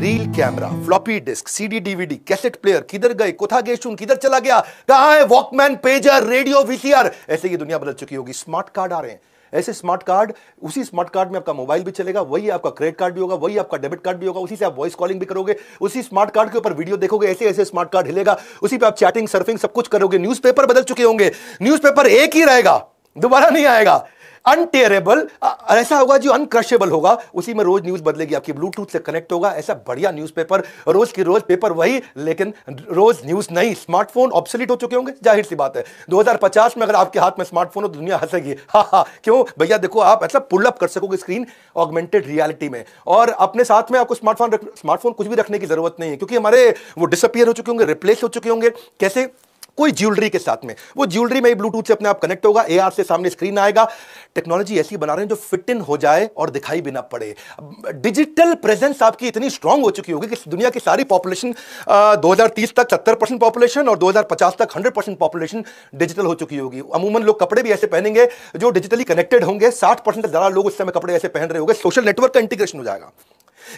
Reel camera floppy disk CD DVD cassette player किधर गए कुथा गए शून किधर चला गया कहा है वॉकमैन पेजर रेडियो वीसीआर ऐसे ये दुनिया बदल चुकी होगी स्मार्ट कार्ड आ रहे हैं ऐसे स्मार्ट कार्ड उसी स्मार्ट कार्ड में आपका मोबाइल भी चलेगा वही आपका क्रेडिट कार्ड भी होगा वही आपका डेबिट कार्ड भी होगा उसी से आप वॉइस कॉलिंग भी करोगे उसी स्मार्ट कार्ड के ऊपर वीडियो देखोगे ऐसे ऐसे स्मार्ट कार्ड हिलेगा उसी पे आप चैटिंग सर्फिंग सब कुछ करोगे न्यूज बदल चुके होंगे न्यूज़पेपर एक ही रहेगा दोबारा नहीं आएगा अनटेरेबल ऐसा होगा जो अनक्रशेबल होगा उसी में रोज न्यूज बदलेगी आपकी ब्लूटूथ से कनेक्ट होगा ऐसा बढ़िया न्यूज पेपर रोज की रोज पेपर वही लेकिन रोज न्यूज नहीं स्मार्टफोन ऑप्सलिट हो चुके होंगे जाहिर सी बात है 2050 में अगर आपके हाथ में स्मार्टफोन हो तो दुनिया हंसेगी हाँ हाँ क्यों भैया देखो आप ऐसा पुलअप कर सकोगे स्क्रीन ऑगमेंटेड रियालिटी में और अपने साथ में आपको स्मार्टफोन स्मार्टफोन कुछ भी रखने की जरूरत नहीं है क्योंकि हमारे वो डिसअपियर हो चुके होंगे रिप्लेस हो चुके होंगे कैसे कोई ज्वेलरी के साथ में वो ज्वेलरी में ब्लूटूथ से अपने आप कनेक्ट होगा ए से सामने स्क्रीन आएगा टेक्नोलॉजी ऐसी बना रहे हैं जो फिट इन हो जाए और दिखाई भी ना पड़े डिजिटल प्रेजेंस आपकी इतनी स्ट्रांग हो चुकी होगी कि दुनिया की सारी पॉपुलेशन दो तक सत्तर परसेंट पॉपुलेशन और दो तक हंड्रेड परसेंट पॉपुलेशन डिजिटल हो चुकी होगी अमूमन लोग कपड़े भी ऐसे पहनेंगे जो डिजिटली कनेक्टेड होंगे साठ परसेंट ज़्यादा लोग उस समय कपड़े ऐसे पहन रहे होंगे सोशल नेटवर्क का इंटीग्रेशन हो जाएगा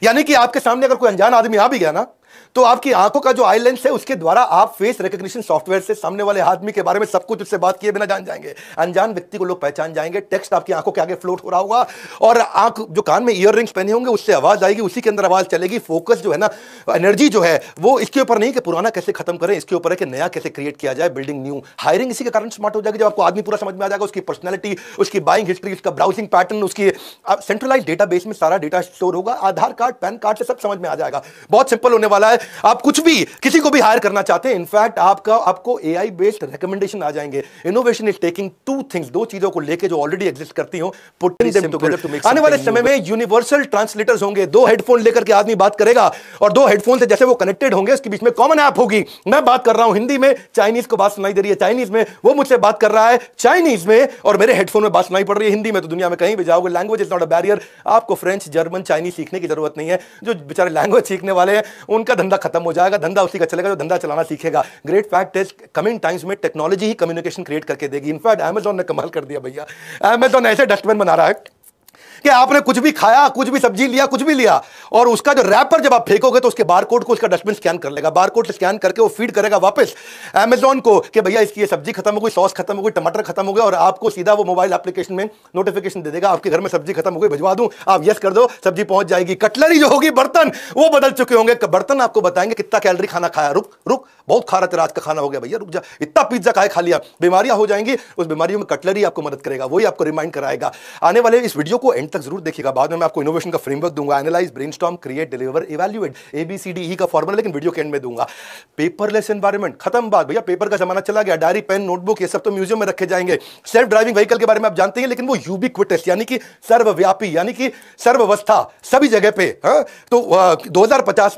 यानी कि आपके सामने अगर कोई अनजान आदमी आ भी गया ना तो आपकी आंखों का जो आई लेंस है उसके द्वारा आप फेस रिकग्निशन सॉफ्टवेयर से सामने वाले आदमी के बारे में सब कुछ उससे बात किए बिना जान जाएंगे अनजान व्यक्ति को लोग पहचान जाएंगे टेक्स्ट आपकी आंखों के आगे फ्लोट हो रहा होगा और आंख जो कान में ईयर रिंग्स पहने होंगे उससे आवाज आएगी उसी के अंदर आवाज चलेगी फोकस जो है ना एनर्जी जो है वो इसके ऊपर नहीं कि पुराना कैसे खत्म करें इसके ऊपर है कि नया कैसे क्रिएट किया जाए बिल्डिंग न्यू हायरिंग इसी के कारण स्मार्ट हो जाएगी जब आपको आदमी पूरा समझ में आ जाएगा उसकी पर्सनैलिटी उसकी बाइंग हिस्ट्री उसका ब्राउजिंग पैटर्न उसकी सेंट्रलाइज डेटाबेस में सारा डेटा स्टोर होगा आधार कार्ड पैन कार्ड से सब समझ में आ जाएगा बहुत सिंपल होने वाला रहा है आप कुछ भी किसी को भी हायर करना चाहते हैं इनफैक्ट आपका आपको ए आई बेस्ड रिकमेंडेशन आ जाएंगे innovation is taking two things दो चीजों को लेकर जो ऑलरेडी एग्जिस्ट करती हूं आने वाले समय में यूनिवर्सल ट्रांसलेटर्स होंगे दो हेडफोन लेकर के आदमी बात करेगा और दो हेडफोन से जैसे वो कनेक्टेड होंगे उसके बीच में कॉमन ऐप होगी मैं बात कर रहा हूं हिंदी में चाइनीज को बात सुनाई दे रही है चाइनीज में वो मुझसे बात कर रहा है चाइनीज में और मेरे हेडफोन में बात सुनाई पड़ रही है हिंदी में तो दुनिया में कहीं भी जाओगे language is not a barrier आपको फ्रेंच जर्मन चाइनीज सीखने की जरूरत नहीं है जो बेचारे लैंग्वेज सीखने वाले हैं उनका धंधा खत्म हो जाएगा धंधा उसी का चलेगा जो धंधा चलाना सीखेगा great fact is coming times में टेक्नोलॉजी ही कम्युनिकेशन क्रिएट करके देगी इनफैक्ट अमेजोन ने कमाल कर दिया भैया अमेजोन ऐसे डस्टबिन बना रहा है कि आपने कुछ भी खाया कुछ भी सब्जी लिया कुछ भी लिया और उसका जो रैपर जब आप फेंकोगे तो उसके बार कोड को उसका डस्टबिन स्कैन कर लेगा बार कोड स्कैन करके वो फीड करेगा वापस अमेजोन को कि भैया इसकी ये सब्जी खत्म हो गई सॉस खत्म हो गई टमाटर खत्म हो गया और आपको सीधा वो मोबाइल एप्लीकेशन में नोटिफिकेशन दे देगा आपके घर में सब्जी खत्म हो गई भिजवा दूँ आप यस कर दो सब्जी पहुंच जाएगी कटलरी जो होगी बर्तन वो बदल चुके होंगे बर्तन आपको बताएंगे कितना कैलरी खाना खाया रुक रुक बहुत खा रहा रात का खाना हो गया भैया रुक जा इतना पिज्जा खाए खा लिया बीमारियां हो जाएंगी उस बीमारियों में कटलरी आपको मदद करेगा वही आपको रिमाइंड कराएगा आने वाले इस वीडियो को एंड एंड तक जरूर देखिएगा बाद में मैं आपको इनोवेशन का फ्रेमवर्क दूंगा analyse brain create deliver evaluate A B C D E का फॉर्मूला लेकिन वीडियो के एंड में दूंगा पेपरलेस एनवायरमेंट खत्म बात भैया पेपर का जमाना चला गया डायरी पेन नोटबुक ये सब तो म्यूजियम में रखे जाएंगे सेल्फ ड्राइविंग व्हीकल के बारे में आप जानते हैं लेकिन वो यूबी क्विटेस्ट यानी कि सर्वव्यापी यानी कि सर्वस्था सभी जगह पे हाँ? तो दो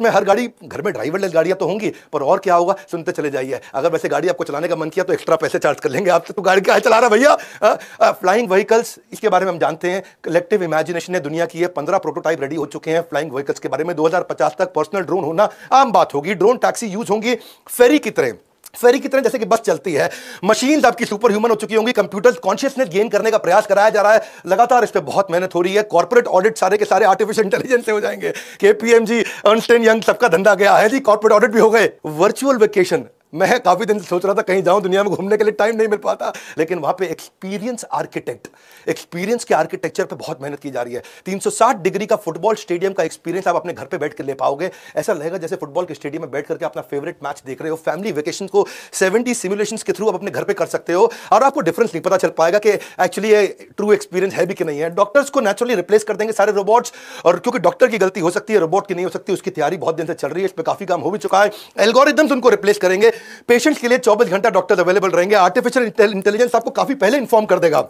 में हर गाड़ी घर में ड्राइवरलेस गाड़ियां तो होंगी पर और क्या होगा सुनते चले जाइए अगर वैसे गाड़ी आपको चलाने का मन किया तो एक्स्ट्रा पैसे चार्ज कर लेंगे आप तो गाड़ी क्या चला रहा भैया फ्लाइंग व्हीकल्स इसके बारे में हम जानते हैं कलेक्टिव क्रिएटिव इमेजिनेशन ने दुनिया की है पंद्रह प्रोटोटाइप रेडी हो चुके हैं फ्लाइंग व्हीकल्स के बारे में 2050 तक पर्सनल ड्रोन होना आम बात होगी ड्रोन टैक्सी यूज होंगी फेरी की तरह फेरी की तरह जैसे कि बस चलती है मशीन आपकी सुपर ह्यूमन हो चुकी होंगी कंप्यूटर्स कॉन्शियसनेस गेन करने का प्रयास कराया जा रहा है लगातार इस पर बहुत मेहनत हो रही है कॉर्पोरेट ऑडिट सारे के सारे आर्टिफिशियल इंटेलिजेंस से हो जाएंगे केपीएमजी अर्नस्टेन यंग सबका धंधा गया है जी कॉर्पोरेट ऑडिट भी हो गए वर्चुअल वेकेशन मैं काफ़ी दिन से सोच रहा था कहीं जाऊं दुनिया में घूमने के लिए टाइम नहीं मिल पाता लेकिन वहां पे एक्सपीरियंस आर्किटेक्ट एक्सपीरियंस के आर्किटेक्चर पे बहुत मेहनत की जा रही है 360 डिग्री का फुटबॉल स्टेडियम का एक्सपीरियंस आप अपने घर पे बैठ कर ले पाओगे ऐसा लगेगा जैसे फुटबॉल के स्टेडियम में बैठ करके अपना फेवरेट मैच देख रहे हो फैमिली वेकेशन को सेवेंटी सिमुलेशन के थ्रू आप अपने घर पर कर सकते हो और आपको डिफरेंस नहीं पता चल पाएगा कि एक्चुअली ये ट्रू एक्सपीरियंस है भी कि नहीं है डॉक्टर्स को नेचुरली रिप्लेस कर देंगे सारे रोबोट्स और क्योंकि डॉक्टर की गलती हो सकती है रोबोट की नहीं हो सकती उसकी तैयारी बहुत दिन से चल रही है इस पर काफ़ी काम हो भी चुका है एल्गोरिदम्स उनको रिप्लेस करेंगे पेशेंट्स के लिए चौबीस घंटा डॉक्टर अवेलेबल रहेंगे आर्टिफिशियल इंटेलिजेंस आपको काफी पहले इन्फॉर्म कर देगा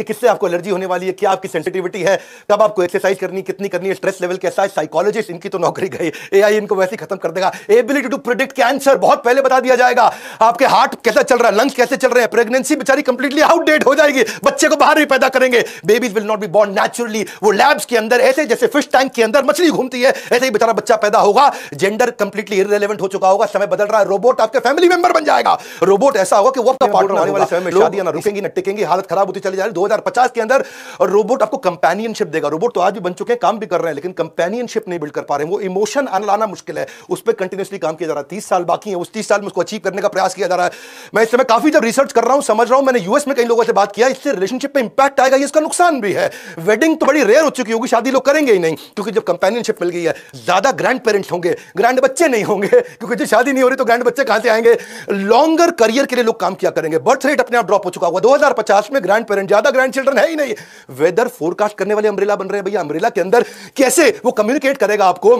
कि किससे आपको एलर्जी होने वाली है क्या आपकी सेंसिटिविटी है कब आपको एक्सरसाइज करनी कितनी करनी है स्ट्रेस लेवल कैसा है साइकोलॉजिस्ट इनकी तो नौकरी गई ए इनको वैसे खत्म कर देगा एबिलिटी टू प्रिडिक्ट कैंसर बहुत पहले बता दिया जाएगा आपके हार्ट कैसा चल रहा है लंग्स कैसे चल रहे हैं प्रेगनेंसी बेचारी कंप्लीटली आउटडेट हो जाएगी बच्चे को बाहर भी पैदा करेंगे babies will not be born naturally वो लैब्स के अंदर ऐसे जैसे फिश टैंक के अंदर मछली घूमती है ऐसे ही बेचारा बच्चा पैदा होगा जेंडर कंप्लीटली इरेलीवेंट हो चुका होगा समय बदल रहा है रोबोट आपके फैमिली मेंबर बन जाएगा रोबोट ऐसा होगा कि वो आपका पार्टनर होने वाले समय में शादी ना रुकेंगी ना टिकेंगी हालत खराब होती चली जा रही दो 2050 के अंदर रोबोट आपको कंपेनियनशिप देगा रोबोट तो आज भी बन चुके हैं काम भी कर रहे हैं लेकिन कंपेनियनशिप नहीं बिल्ड कर पा रहे हैं वो इमोशन आना लाना मुश्किल है उस पर कंटिन्यूसली काम किया जा रहा है तीस साल बाकी है उस तीस साल में उसको अचीव करने का प्रयास किया जा रहा है मैं इस समय काफी जब रिसर्च कर रहा हूं समझ रहा हूं मैंने यूएस में कई लोगों से बात किया इससे रिलेशनशिप पर इंपैक्ट आएगा इसका नुकसान भी है वेडिंग तो बड़ी रेयर हो चुकी होगी शादी लोग करेंगे ही नहीं क्योंकि जब कंपेनियनशिप मिल गई है ज्यादा ग्रैंड पेरेंट्स होंगे ग्रैंड बच्चे नहीं होंगे क्योंकि जब शादी नहीं हो रही तो ग्रैंड बच्चे कहां से आएंगे लॉन्गर करियर के लिए लोग काम किया करेंगे बर्थ रेट अपने आप ड्रॉप हो चुका हुआ दो में ग्रैंड पेरेंट ज्यादा ग्रैंड चिल्ड्रन है ही नहीं वेदर फोरकास्ट करने वाले अम्ब्रेला बन रहे हैं भैया अम्ब्रेला के अंदर कैसे वो कम्युनिकेट करेगा आपको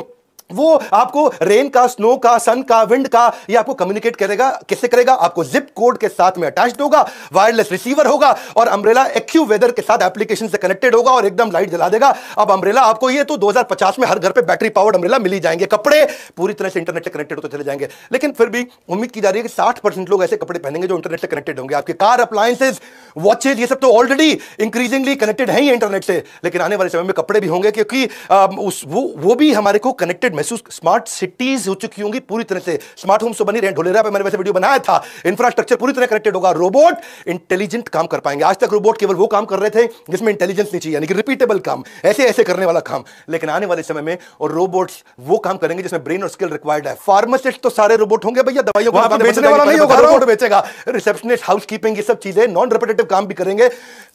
वो आपको रेन का स्नो का सन का विंड का ये आपको कम्युनिकेट करेगा किससे करेगा आपको जिप कोड के साथ में अटैच होगा वायरलेस रिसीवर होगा और अम्ब्रेला एक्यू वेदर के साथ एप्लीकेशन से कनेक्टेड होगा और एकदम लाइट जला देगा अब अम्ब्रेला आपको ये तो 2050 में हर घर पे बैटरी पावर्ड अम्ब्रेला मिली जाएंगे कपड़े पूरी तरह से इंटरनेट से कनेक्टेड होते चले जाएंगे लेकिन फिर भी उम्मीद की जा रही है कि साठ लोग ऐसे कपड़े पहनेंगे जो इंटरनेट से कनेक्टेड होंगे आपके कार अप्लायंसेज वॉचेज ये सब तो ऑलरेडी इंक्रीजिंगली कनेक्टेड है ही इंटरनेट से लेकिन आने वाले समय में कपड़े भी होंगे क्योंकि वो वो भी हमारे को कनेक्टेड महसूस स्मार्ट सिटीज हो चुकी होंगी पूरी तरह से स्मार्ट होम्स तो बनी रहे ढोलेरा पे मैंने वैसे वीडियो बनाया था इंफ्रास्ट्रक्चर पूरी तरह कनेक्टेड होगा रोबोट इंटेलिजेंट काम कर पाएंगे आज तक रोबोट केवल वो काम कर रहे थे जिसमें इंटेलिजेंस नहीं चाहिए यानी कि रिपीटेबल काम ऐसे ऐसे करने वाला काम लेकिन आने वाले समय में और रोबोट्स वो काम करेंगे जिसमें ब्रेन और स्किल रिक्वायर्ड है फार्मासिस्ट तो सारे रोबोट होंगे भैया दवाइयों को बेचने वाला नहीं होगा रोबोट बेचेगा रिसेप्शनिस्ट हाउस कीपिंग ये सब चीजें नॉन रिपीटेटिव काम भी करेंगे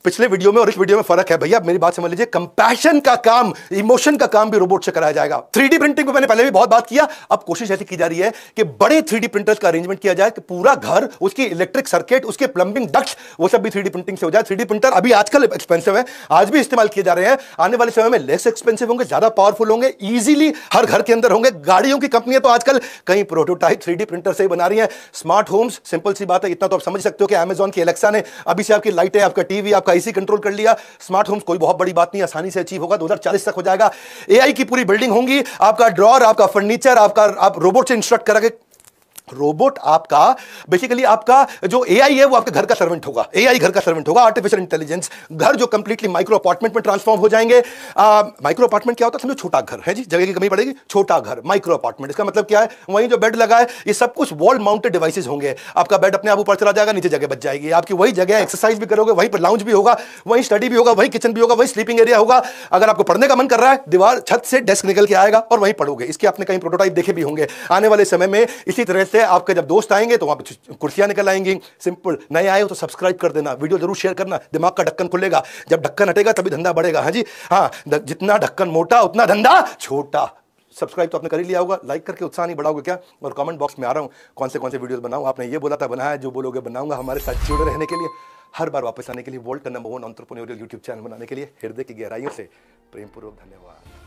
पिछले वीडियो में और इस वीडियो में फर्क है भैया मेरी बात समझ लीजिए कंपैशन का काम इमोशन का काम भी रोबोट से कराया जाएगा थ्री प्रिंटिंग मैंने पहले भी बहुत बात किया अब कोशिश ऐसी की जा रही है कि बड़े थ्री प्रिंटर्स का अरेंजमेंट किया जाए कि पूरा घर उसकी इलेक्ट्रिक सर्किट उसके प्लम्बिंग डक्ट वो सब भी थ्री प्रिंटिंग से हो जाए थ्री प्रिंटर अभी आजकल एक्सपेंसिव है आज भी इस्तेमाल किए जा रहे हैं आने वाले समय में लेस एक्सपेंसिव होंगे ज्यादा पावरफुल होंगे ईजिली हर घर के अंदर होंगे गाड़ियों की कंपनियां तो आजकल कई प्रोटोटाइप थ्री प्रिंटर से ही बना रही है स्मार्ट होम्स सिंपल सी बात है इतना तो आप समझ सकते हो कि अमेजोन की एलेक्सा ने अभी से आपकी लाइट है आपका टीवी आपका एसी कंट्रोल कर लिया स्मार्ट होम्स कोई बहुत बड़ी बात नहीं आसानी से अचीव होगा दो तक हो जाएगा एआई की पूरी बिल्डिंग होंगी आपका ड्रॉ ड्रॉर आपका फर्नीचर आपका आप रोबोट से इंस्ट्रक्ट करा के रोबोट आपका बेसिकली आपका जो एआई है वो आपके घर का सर्वेंट होगा एआई घर का सर्वेंट होगा आर्टिफिशियल इंटेलिजेंस घर जो कंप्लीटली माइक्रो अपार्टमेंट में ट्रांसफॉर्म हो जाएंगे माइक्रो अपार्टमेंट क्या होता है समझो छोटा घर है जी जगह की कमी पड़ेगी छोटा घर माइक्रो अपार्टमेंट इसका मतलब क्या है वहीं जो बेड लगा है ये सब कुछ वॉल माउंटेड डिवाइसेज होंगे आपका बेड अपने आप ऊपर चला जाएगा नीचे जगह बच जाएगी आपकी वही जगह एक्सरसाइज भी करोगे वहीं पर लाउंज भी होगा वहीं स्टडी भी होगा वहीं किचन भी होगा वहीं स्लीपिंग एरिया होगा अगर आपको पढ़ने का मन कर रहा है दीवार छत से डेस्क निकल के आएगा और वहीं पढ़ोगे इसके आपने कहीं प्रोटोटाइप देखे भी होंगे आने वाले समय में इसी तरह से दोस्त है आपके जब दोस्त आएंगे तो वहाँ पर कुर्सियाँ निकल आएंगी सिंपल नए आए हो तो सब्सक्राइब कर देना वीडियो जरूर शेयर करना दिमाग का ढक्कन खुलेगा जब ढक्कन हटेगा तभी धंधा बढ़ेगा हाँ जी हाँ जितना ढक्कन मोटा उतना धंधा छोटा सब्सक्राइब तो आपने कर ही लिया होगा लाइक करके उत्साह नहीं बढ़ाओगे क्या और कमेंट बॉक्स में आ रहा हूँ कौन से कौन से वीडियोस बनाऊँ आपने ये बोला था बनाया जो बोलोगे बनाऊंगा हमारे साथ जुड़े रहने के लिए हर बार वापस आने के लिए वर्ल्ड का number one entrepreneurial YouTube channel बनाने के लिए हृदय की गहराइयों से प्रेमपूर्वक धन्यवाद